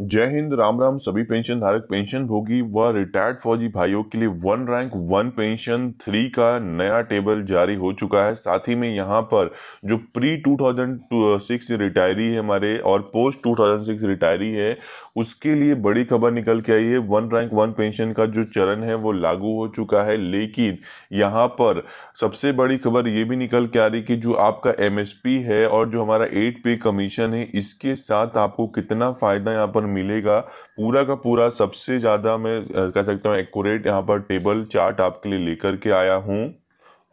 जय हिंद राम राम सभी पेंशन धारक पेंशन भोगी व रिटायर्ड फौजी भाइयों के लिए one rank one pension three का नया टेबल जारी हो चुका है साथ ही में यहां पर जो प्री 2006 रिटायरी है हमारे और पोस्ट 2006 रिटायरी है उसके लिए बड़ी खबर निकल के आई है वन रैंक वन पेंशन का जो चरण है वो लागू हो चुका है लेकिन यहाँ पर सबसे बड़ी खबर ये भी निकल के आ रही कि जो आपका एम है और जो हमारा एट पे कमीशन है इसके साथ आपको कितना फ़ायदा यहाँ पर पर मिलेगा पूरा का पूरा सबसे ज़्यादा मैं कह सकता हूँ एक्यूरेट यहाँ पर टेबल चार्ट आपके लिए लेकर के आया हूँ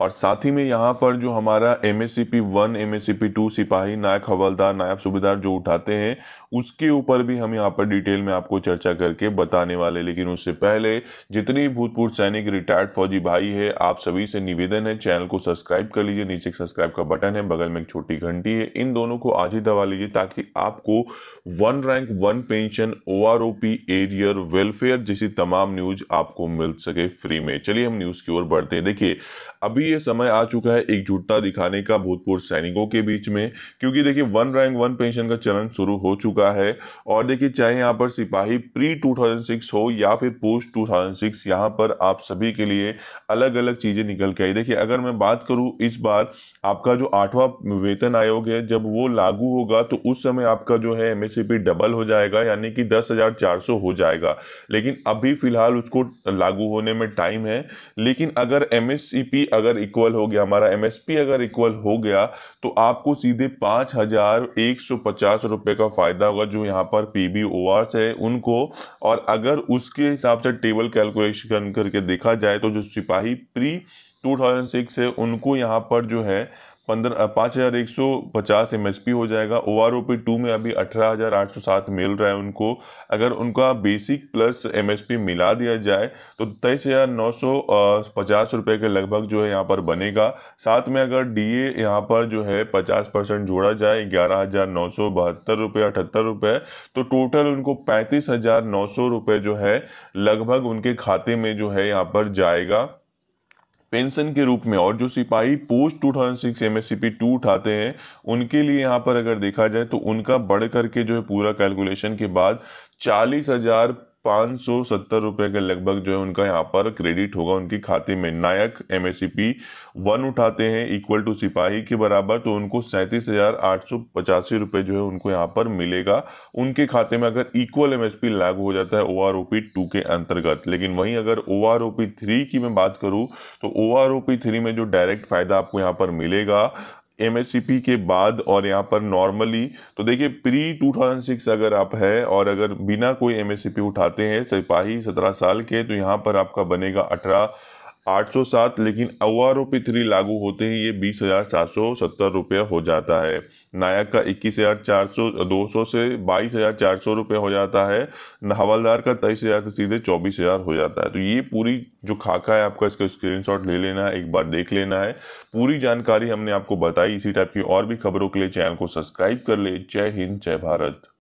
और साथ ही में यहाँ पर जो हमारा M S C P one M S C P two सिपाही नायक हवलदार नायब सूबेदार जो उठाते हैं उसके ऊपर भी हम यहाँ पर डिटेल में आपको चर्चा करके बताने वाले लेकिन उससे पहले जितने भूतपूर्व सैनिक रिटायर्ड फौजी भाई है आप सभी से निवेदन है चैनल को सब्सक्राइब कर लीजिए नीचे सब्सक्राइब का बटन है बगल में एक छोटी घंटी है इन दोनों को आज ही दबा लीजिए ताकि आपको one rank one pension O R O P arrear welfare जैसी तमाम न्यूज आपको मिल सके फ्री में चलिए हम न्यूज की ओर बढ़ते हैं देखिए अभी ये समय आ चुका है एकजुटता दिखाने का भूतपूर्व सैनिकों के बीच में क्योंकि देखिए वन रैंक वन पेंशन का चरण शुरू हो चुका है और देखिए चाहे यहाँ पर सिपाही प्री 2006 हो या फिर पोस्ट 2006 थाउजेंड यहाँ पर आप सभी के लिए अलग अलग चीज़ें निकल के आई देखिए अगर मैं बात करूँ इस बार आपका जो आठवा वेतन आयोग है जब वो लागू होगा तो उस समय आपका जो है एम डबल हो जाएगा यानी कि दस हो जाएगा लेकिन अभी फ़िलहाल उसको लागू होने में टाइम है लेकिन अगर एम अगर इक्वल हो गया हमारा एम अगर इक्वल हो गया तो आपको सीधे पाँच हजार एक सौ पचास रुपये का फ़ायदा होगा जो यहाँ पर पी बी ओ है उनको और अगर उसके हिसाब से टेबल कैलकुलेशन करके देखा जाए तो जो सिपाही प्री 2006 है उनको यहाँ पर जो है पंद्रह पाँच हज़ार एक सौ पचास एम पी हो जाएगा O R O P two में अभी अठारह हज़ार आठ सौ सात मिल रहा है उनको अगर उनका basic plus M S P मिला दिया जाए तो तेईस हज़ार नौ सौ पचास रुपये के लगभग जो है यहाँ पर बनेगा साथ में अगर डी ए यहाँ पर जो है पचास परसेंट जोड़ा जाए ग्यारह हज़ार नौ सौ बहत्तर रुपये अठहत्तर रुपये तो टोटल उनको पैंतीस हज़ार नौ सौ रुपये जो है लगभग उनके खाते में जो है यहाँ पर जाएगा पेंशन के रूप में और जो सिपाही पोस्ट 2006 एमएससीपी टू उठाते हैं उनके लिए यहाँ पर अगर देखा जाए तो उनका बढ़ करके जो है पूरा कैलकुलेशन के बाद चालीस हजार पाँच सौ सत्तर रुपये के लगभग जो है उनका यहाँ पर क्रेडिट होगा उनके खाते में नायक एम एस वन उठाते हैं इक्वल टू सिपाही के बराबर तो उनको सैंतीस हजार आठ सौ पचासी रुपये जो है उनको यहाँ पर मिलेगा उनके खाते में अगर इक्वल एम लागू हो जाता है O R O P two के अंतर्गत लेकिन वहीं अगर O R O P three की मैं बात करूँ तो O R O P three में जो डायरेक्ट फायदा आपको यहाँ पर मिलेगा एम के बाद और यहाँ पर नॉर्मली तो देखिए प्री 2006 अगर आप है और अगर बिना कोई एम उठाते हैं सिपाही सत्रह साल के तो यहाँ पर आपका बनेगा अठारह 807 लेकिन ओ आर ओ थ्री लागू होते ही ये बीस हजार सात सौ सत्तर रुपये हो जाता है नायक का इक्कीस हजार चार सौ दो सौ से बाईस हजार चार सौ रुपये हो जाता है हवलदार का तेईस हजार से सीधे चौबीस हजार हो जाता है तो ये पूरी जो खाका है आपका इसका स्क्रीनशॉट ले लेना है एक बार देख लेना है पूरी जानकारी हमने आपको बताई इसी टाइप की और भी खबरों के लिए चैनल को सब्सक्राइब कर ले जय हिंद जय भारत